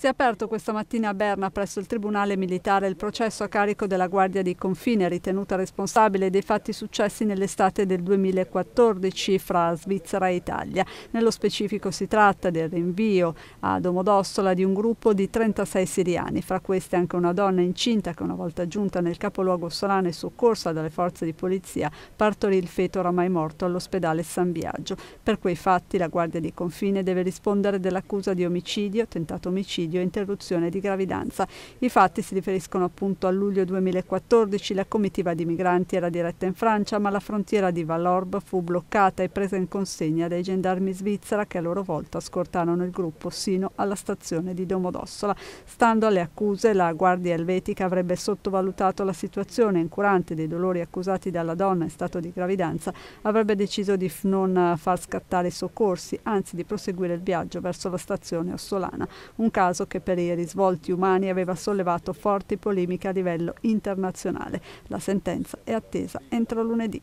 Si è aperto questa mattina a Berna presso il Tribunale Militare il processo a carico della Guardia di Confine, ritenuta responsabile dei fatti successi nell'estate del 2014 fra Svizzera e Italia. Nello specifico si tratta del rinvio a Domodossola di un gruppo di 36 siriani, fra queste anche una donna incinta che una volta giunta nel capoluogo solano e soccorsa dalle forze di polizia partorì il feto oramai morto all'ospedale San Biagio. Per quei fatti la Guardia di Confine deve rispondere dell'accusa di omicidio, tentato omicidio, suicidio e interruzione di gravidanza. I fatti si riferiscono appunto a luglio 2014, la comitiva di migranti era diretta in Francia, ma la frontiera di Valorb fu bloccata e presa in consegna dai gendarmi svizzera che a loro volta scortarono il gruppo sino alla stazione di Domodossola. Stando alle accuse, la Guardia Elvetica avrebbe sottovalutato la situazione incurante dei dolori accusati dalla donna in stato di gravidanza, avrebbe deciso di non far scattare i soccorsi, anzi di proseguire il viaggio verso la stazione ossolana. Un caso caso che per i risvolti umani aveva sollevato forti polemiche a livello internazionale. La sentenza è attesa entro lunedì.